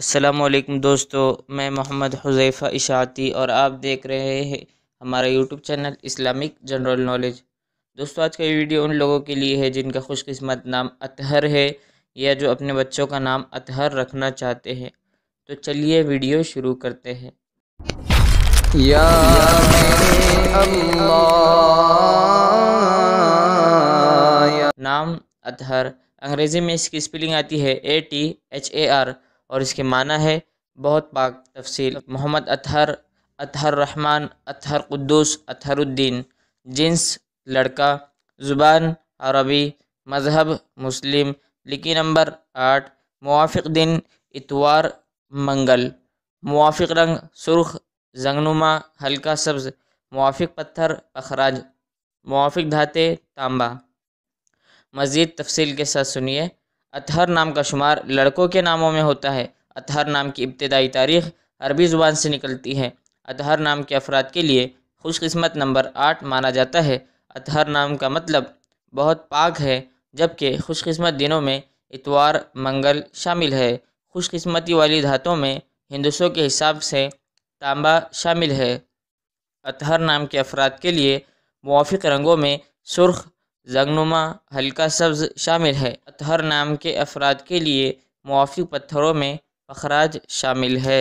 असलकम दोस्तों मैं मोहम्मद हुजैफ़ा इशाती और आप देख रहे हैं हमारा YouTube channel Islamic general knowledge दोस्तों आज का ये वीडियो उन लोगों के लिए है जिनका खुशकिस्मत नाम अतहर है या जो अपने बच्चों का नाम अतहर रखना चाहते हैं तो चलिए वीडियो शुरू करते हैं या नाम अतहर अंग्रेज़ी में इसकी स्पेलिंग आती है A T H A R और इसके माना है बहुत पाक तफसील मोहम्मद अतहर अतहर रहमान अतहर कुद्दूस अतहरुद्दीन जिन्स लड़का ज़ुबान अरबी मजहब मुस्लिम लिखी नंबर आठ मुआफ़ दिन इतवार मंगल मुआफ़ रंग सुर्ख जंगनुमा हल्का सब्ज़ मुआफ़ पत्थर अखराज मुआफ़ धाते तांबा मज़ीद तफसील के साथ सुनिए अतहर नाम का शुमार लड़कों के नामों में होता है अतहर नाम की इब्तदाई तारीख अरबी ज़ुबान से निकलती है अतहर नाम के अफराद के लिए खुशकस्मत नंबर आठ माना जाता है अतहर नाम का मतलब बहुत पाक है जबकि खुशकस्मत दिनों में इतवार मंगल शामिल है खुशकस्मती वाली धातों में हिंदुसों के हिसाब से तांबा शामिल है अतहर नाम के अफराद के लिए मुआफ़ रंगों में सुर्ख जंगनुमा हल्का सब्ज शामिल है अतहर नाम के अफराद के लिए मुआफी पत्थरों में अखराज शामिल है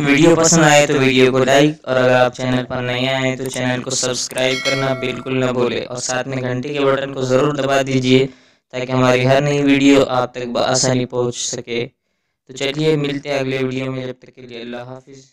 वीडियो पसंद आए तो वीडियो को लाइक और अगर आप चैनल पर नए आए तो चैनल को सब्सक्राइब करना बिल्कुल न भूलें और साथ में घंटे के बटन को ज़रूर दबा दीजिए ताकि हमारी हर नई वीडियो आप तक आसानी पहुंच सके तो चलिए मिलते हैं अगले वीडियो में जब तक के लिए अल्लाह हाफिज़